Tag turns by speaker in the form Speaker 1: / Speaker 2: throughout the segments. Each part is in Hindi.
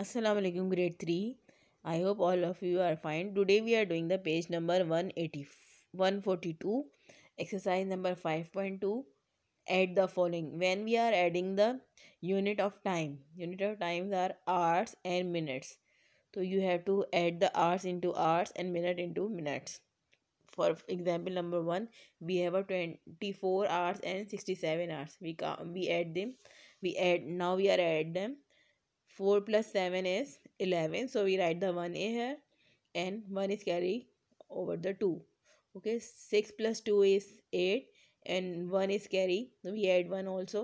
Speaker 1: assalamu alaikum grade 3 i hope all of you are fine today we are doing the page number 180 142 exercise number 5.2 add the following when we are adding the unit of time unit of times are hours and minutes so you have to add the hours into hours and minute into minutes for example number 1 we have a 24 hours and 67 hours we we add them we add now we are add them 4 plus 7 is 11 so we write the 1a here and 1 is carry over the 2 okay 6 plus 2 is 8 and 1 is carry so we add 1 also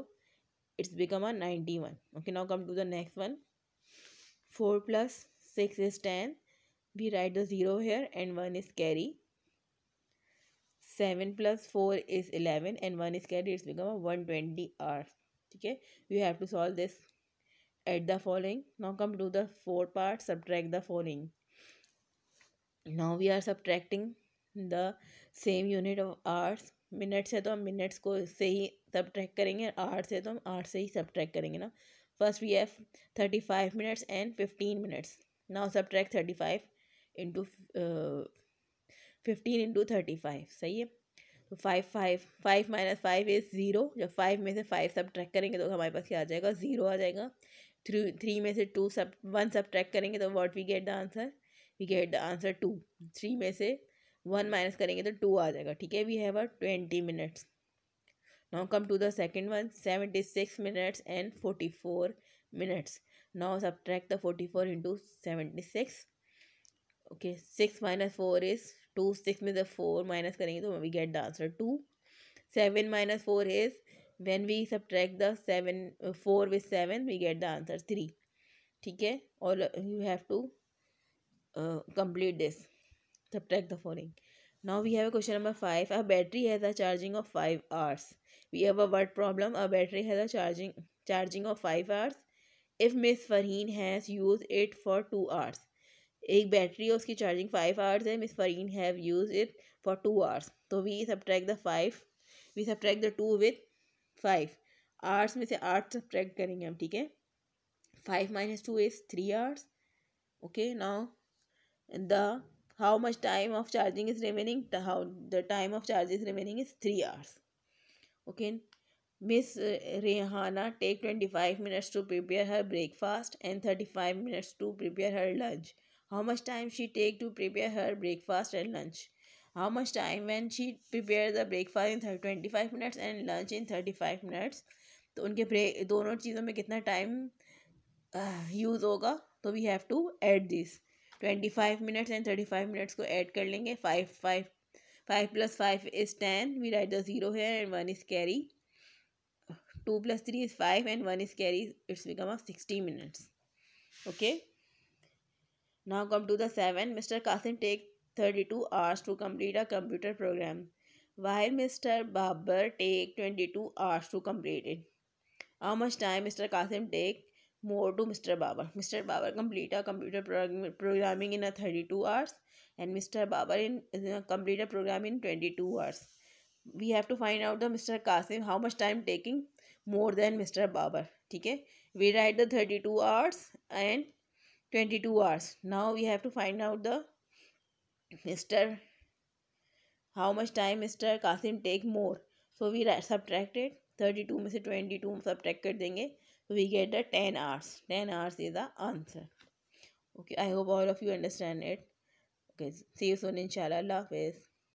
Speaker 1: it's become a 91 okay now come to the next one 4 plus 6 is 10 we write the 0 here and 1 is carry 7 plus 4 is 11 and 1 is carry it's become a 120 r okay we have to solve this add the following now come to the four part subtract the following now we are subtracting the same unit of hours minute से तो हम मिनट्स को से ही सब्ट्रैक्ट करेंगे आठ से तो हम आठ से ही सब्ट्रैक्ट करेंगे ना first we have thirty five minutes and fifteen minutes now subtract thirty five into fifteen into thirty five सही है तो five five five minus five is zero जब फाइव में से फाइव सब ट्रैक करेंगे तो हमारे पास क्या आ जाएगा ज़ीरो आ जाएगा थ्री थ्री में से टू सब वन सब ट्रैक करेंगे तो what we get the answer we get the answer two three में से वन माइनस करेंगे तो टू आ जाएगा ठीक है we have a twenty minutes now come to the second one seventy six minutes and forty four minutes now track the forty four into seventy six okay six minus four is two six में से फोर माइनस करेंगे तो we get the answer two seven minus four is when we subtract the 7 uh, 4 with 7 we get the answer 3 ठीक है और you have to complete this subtract the following now we have question number five a battery has a charging of five hours we have a word problem a battery has a charging charging of five hours if miss Farheen has use it for two hours एक बैटरी है उसकी चार्जिंग फाइव आवर्स है miss Farheen have use it for two hours तो we subtract the five we subtract the two with five hours में से आर्ट्स सब्ट्रैक्ट करेंगे हम ठीक है five minus two is three hours okay now the how much time of charging is remaining how the time of charge is remaining is three hours okay miss Rehana take twenty five minutes to prepare her breakfast and thirty five minutes to prepare her lunch how much time she take to prepare her breakfast and lunch how much time when she prepare the breakfast in twenty five minutes and lunch in thirty five minutes तो उनके ब्रेक दोनों चीज़ों में कितना टाइम यूज़ ah, होगा तो we have to add this twenty five minutes and thirty five minutes को ऐड कर लेंगे five five five plus five is ten we write the zero है and one is carry two plus three is five and one is carry it's become of sixty minutes okay now come to the seven mister Kasim take thirty two hours to complete a computer program why mister Babar take twenty two hours to complete it how much time mister Kasim take more to mister Babar mister Babar complete a computer programming in a thirty two hours and mister Babar in complete a program in twenty two hours we have to find out the mister Kasim how much time taking more than mister Babar ठीक है we write the thirty two hours and twenty two hours now we have to find out the mister how much time mister Kasim take more so we subtracted thirty two में से ट्वेंटी टू सब कर देंगे we get the ten hours ten hours is the answer okay I hope all of you understand it okay see you soon इन शाला हाफिज़